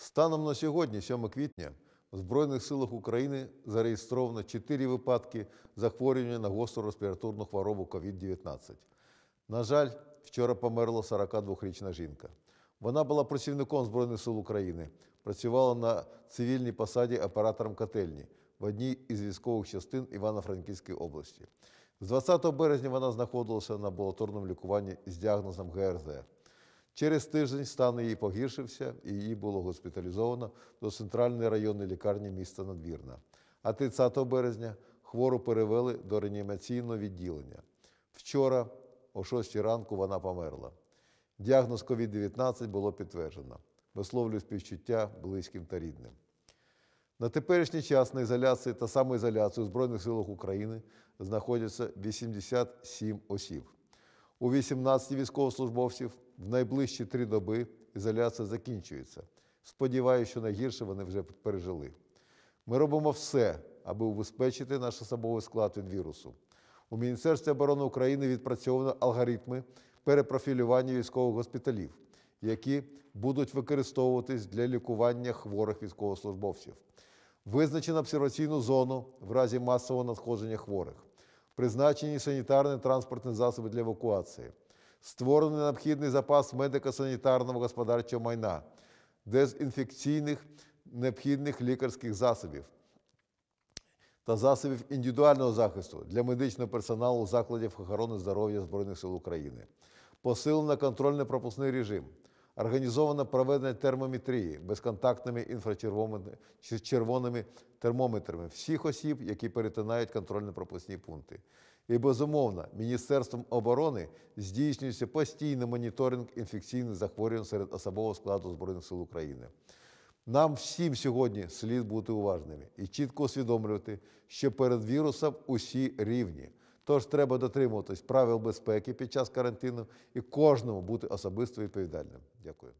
Станом на сьогодні, 7 квітня, в Збройних силах України зареєстровано 4 випадки захворювання на гостру респіраторну хворобу COVID-19. На жаль, вчора померла 42-річна жінка. Вона була працівником Збройних сил України, працювала на цивільній посаді оператором котельні в одній із військових частин Івано-Франківської області. З 20 березня вона знаходилася на амбулаторному лікуванні з діагнозом ГРЗ. Через тиждень стан її погіршився і її було госпіталізовано до центральної районної лікарні міста Надвірна. А 30 березня хвору перевели до реанімаційного відділення. Вчора, о 6 ранку, вона померла. Діагноз COVID-19 було підтверджено. Висловлюю співчуття близьким та рідним. На теперішній час на ізоляції та самоізоляції у Збройних силах України знаходяться 87 осіб. У 18 військовослужбовців в найближчі три доби ізоляція закінчується. Сподіваюся, що найгірше вони вже пережили. Ми робимо все, аби убезпечити наш особовий склад від вірусу. У Міністерстві оборони України відпрацьовано алгоритми перепрофілювання військових госпіталів, які будуть використовуватись для лікування хворих військовослужбовців. Визначено обсерваційну зону в разі масового надходження хворих, призначені санітарні транспортні засоби для евакуації створений необхідний запас медико-санітарного господарчого майна, дезінфекційних необхідних лікарських засобів та засобів індивідуального захисту для медичного персоналу закладів охорони здоров'я Збройних сил України, посилено контрольно-пропускний режим організовано проведення термометрії безконтактними інфрачервоними термометрами всіх осіб, які перетинають контрольно-пропускні пункти. І безумовно, Міністерством оборони здійснюється постійний моніторинг інфекційних захворювань серед особового складу Збройних сил України. Нам всім сьогодні слід бути уважними і чітко усвідомлювати, що перед вірусом усі рівні. Тож треба дотримуватись правил безпеки під час карантину і кожному бути особисто відповідальним. Дякую.